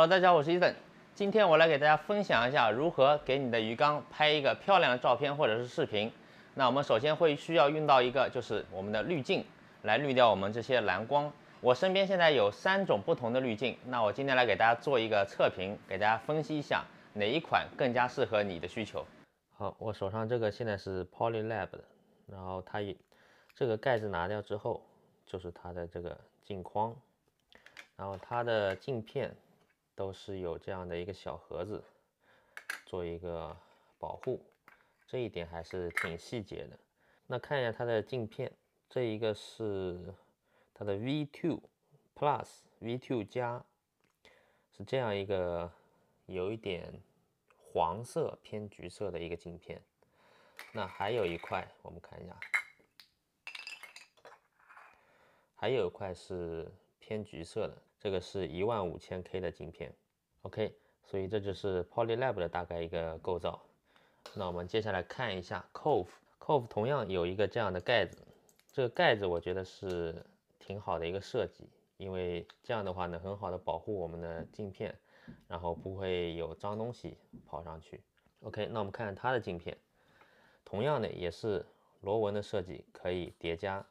Hello，大家，好，我是 Ethan，今天我来给大家分享一下如何给你的鱼缸拍一个漂亮的照片或者是视频。那我们首先会需要用到一个，就是我们的滤镜，来滤掉我们这些蓝光。我身边现在有三种不同的滤镜，那我今天来给大家做一个测评，给大家分析一下哪一款更加适合你的需求。好，我手上这个现在是 PolyLab 的，然后它也这个盖子拿掉之后，就是它的这个镜框，然后它的镜片。都是有这样的一个小盒子做一个保护，这一点还是挺细节的。那看一下它的镜片，这一个是它的 V2 Plus V2 加，是这样一个有一点黄色偏橘色的一个镜片。那还有一块，我们看一下，还有一块是偏橘色的。这个是一万五千 K 的镜片，OK，所以这就是 Polylab 的大概一个构造。那我们接下来看一下 c o v e c o v e 同样有一个这样的盖子，这个盖子我觉得是挺好的一个设计，因为这样的话呢，很好的保护我们的镜片，然后不会有脏东西跑上去。OK，那我们看它的镜片，同样的也是螺纹的设计，可以叠加。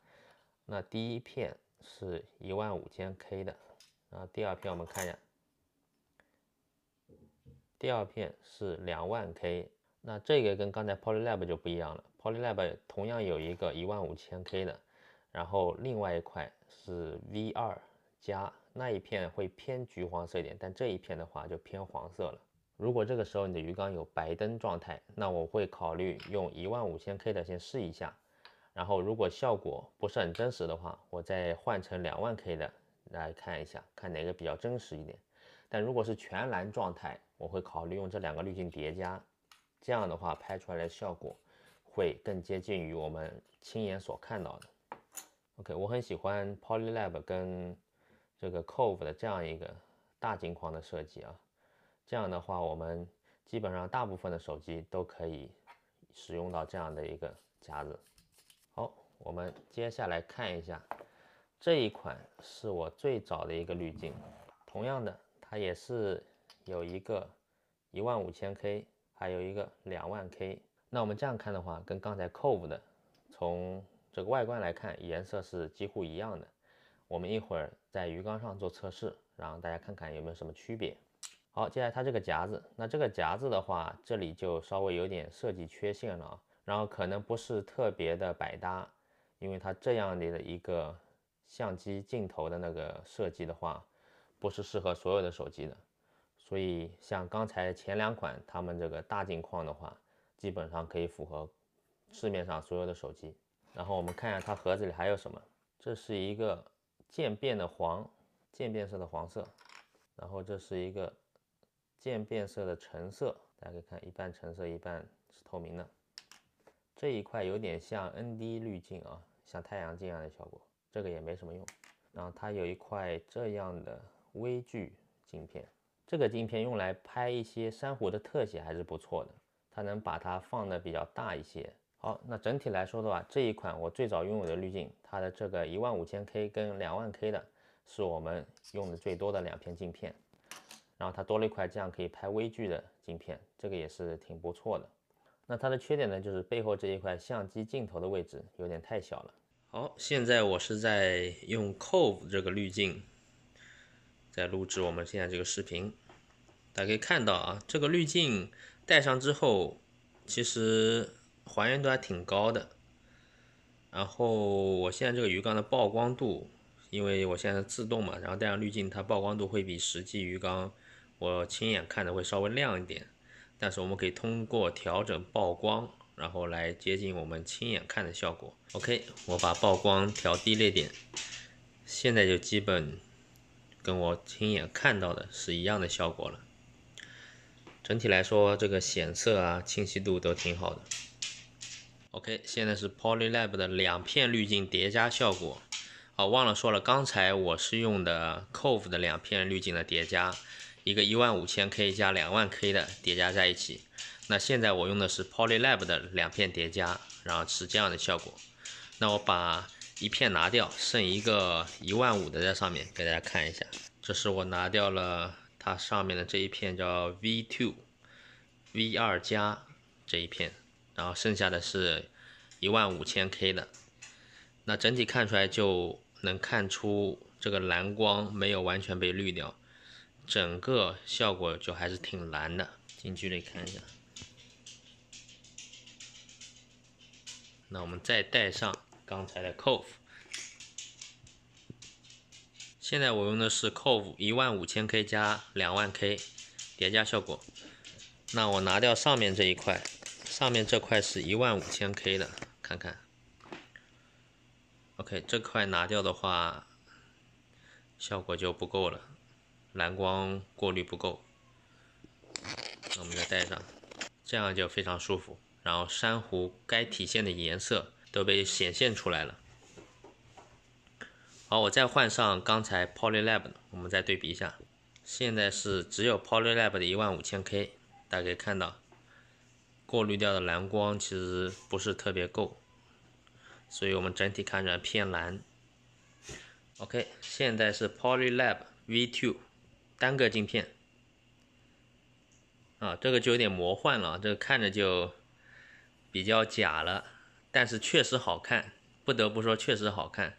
那第一片是一万五千 K 的。啊，第二片我们看一下，第二片是两万 K，那这个跟刚才 PolyLab 就不一样了。PolyLab 同样有一个一万五千 K 的，然后另外一块是 V2 加，那一片会偏橘黄色一点，但这一片的话就偏黄色了。如果这个时候你的鱼缸有白灯状态，那我会考虑用一万五千 K 的先试一下，然后如果效果不是很真实的话，我再换成两万 K 的。来看一下，看哪个比较真实一点。但如果是全蓝状态，我会考虑用这两个滤镜叠加，这样的话拍出来的效果会更接近于我们亲眼所看到的。OK，我很喜欢 p o l y e l a b 跟这个 Cove 的这样一个大镜框的设计啊。这样的话，我们基本上大部分的手机都可以使用到这样的一个夹子。好，我们接下来看一下。这一款是我最早的一个滤镜，同样的，它也是有一个一万五千 K，还有一个两万 K。那我们这样看的话，跟刚才 Cove 的从这个外观来看，颜色是几乎一样的。我们一会儿在鱼缸上做测试，让大家看看有没有什么区别。好，接下来它这个夹子，那这个夹子的话，这里就稍微有点设计缺陷了，然后可能不是特别的百搭，因为它这样的一个。相机镜头的那个设计的话，不是适合所有的手机的，所以像刚才前两款，它们这个大镜框的话，基本上可以符合市面上所有的手机。然后我们看一下它盒子里还有什么，这是一个渐变的黄，渐变色的黄色，然后这是一个渐变色的橙色，大家可以看一半橙色，一半是透明的，这一块有点像 N D 滤镜啊，像太阳镜一样的效果。这个也没什么用，然后它有一块这样的微距镜片，这个镜片用来拍一些珊瑚的特写还是不错的，它能把它放的比较大一些。好，那整体来说的话，这一款我最早拥有的滤镜，它的这个一万五千 K 跟两万 K 的是我们用的最多的两片镜片，然后它多了一块这样可以拍微距的镜片，这个也是挺不错的。那它的缺点呢，就是背后这一块相机镜头的位置有点太小了。好，现在我是在用 Cove 这个滤镜，在录制我们现在这个视频。大家可以看到啊，这个滤镜戴上之后，其实还原度还挺高的。然后我现在这个鱼缸的曝光度，因为我现在自动嘛，然后戴上滤镜，它曝光度会比实际鱼缸我亲眼看的会稍微亮一点。但是我们可以通过调整曝光。然后来接近我们亲眼看的效果。OK，我把曝光调低了一点，现在就基本跟我亲眼看到的是一样的效果了。整体来说，这个显色啊、清晰度都挺好的。OK，现在是 PolyLab 的两片滤镜叠加效果。哦，忘了说了，刚才我是用的 Cove 的两片滤镜的叠加，一个一万五千 K 加两万 K 的叠加在一起。那现在我用的是 PolyLab 的两片叠加，然后是这样的效果。那我把一片拿掉，剩一个一万五的在上面，给大家看一下。这是我拿掉了它上面的这一片，叫 V2 V2 加这一片，然后剩下的是一万五千 K 的。那整体看出来就能看出这个蓝光没有完全被滤掉，整个效果就还是挺蓝的。近距离看一下。那我们再带上刚才的 Cove，现在我用的是 Cove 一万五千 K 加两万 K 叠加效果。那我拿掉上面这一块，上面这块是一万五千 K 的，看看。OK，这块拿掉的话，效果就不够了，蓝光过滤不够。那我们再戴上，这样就非常舒服。然后珊瑚该体现的颜色都被显现出来了。好，我再换上刚才 p o l y l a b 的，我们再对比一下。现在是只有 p o l y l a b 的一万五千 K，大家可以看到，过滤掉的蓝光其实不是特别够，所以我们整体看起来偏蓝。OK，现在是 p o l y l a b V2 单个镜片。啊，这个就有点魔幻了，这个看着就。比较假了，但是确实好看，不得不说确实好看。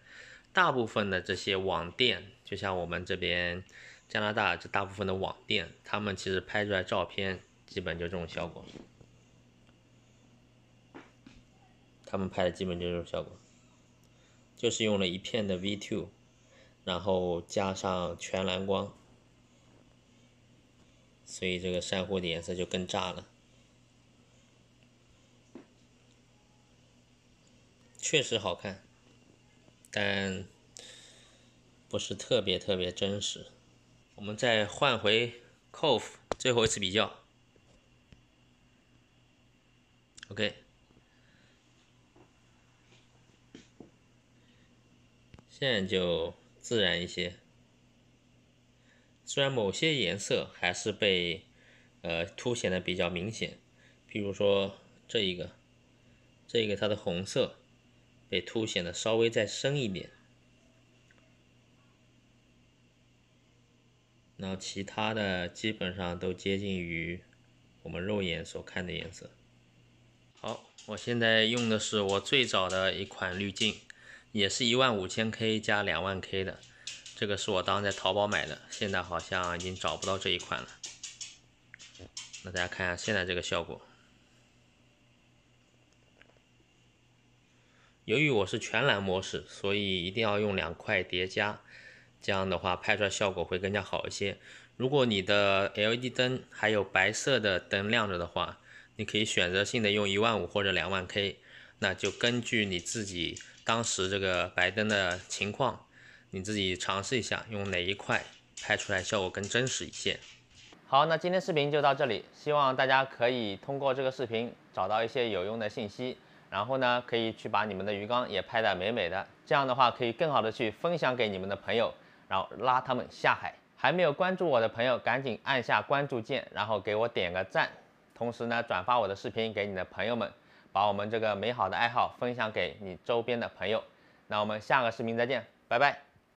大部分的这些网店，就像我们这边加拿大这大部分的网店，他们其实拍出来照片基本就这种效果。他们拍的基本就是这种效果，就是用了一片的 V2，然后加上全蓝光，所以这个珊瑚的颜色就更炸了。确实好看，但不是特别特别真实。我们再换回 c o f e 最后一次比较。OK，现在就自然一些。虽然某些颜色还是被呃凸显的比较明显，比如说这一个，这个它的红色。被凸显的稍微再深一点，然后其他的基本上都接近于我们肉眼所看的颜色。好，我现在用的是我最早的一款滤镜，也是一万五千 K 加两万 K 的，这个是我当在淘宝买的，现在好像已经找不到这一款了。那大家看一下现在这个效果。由于我是全蓝模式，所以一定要用两块叠加，这样的话拍出来效果会更加好一些。如果你的 LED 灯还有白色的灯亮着的话，你可以选择性的用一万五或者两万 K，那就根据你自己当时这个白灯的情况，你自己尝试一下用哪一块拍出来效果更真实一些。好，那今天视频就到这里，希望大家可以通过这个视频找到一些有用的信息。然后呢，可以去把你们的鱼缸也拍得美美的，这样的话可以更好的去分享给你们的朋友，然后拉他们下海。还没有关注我的朋友，赶紧按下关注键，然后给我点个赞，同时呢转发我的视频给你的朋友们，把我们这个美好的爱好分享给你周边的朋友。那我们下个视频再见，拜拜。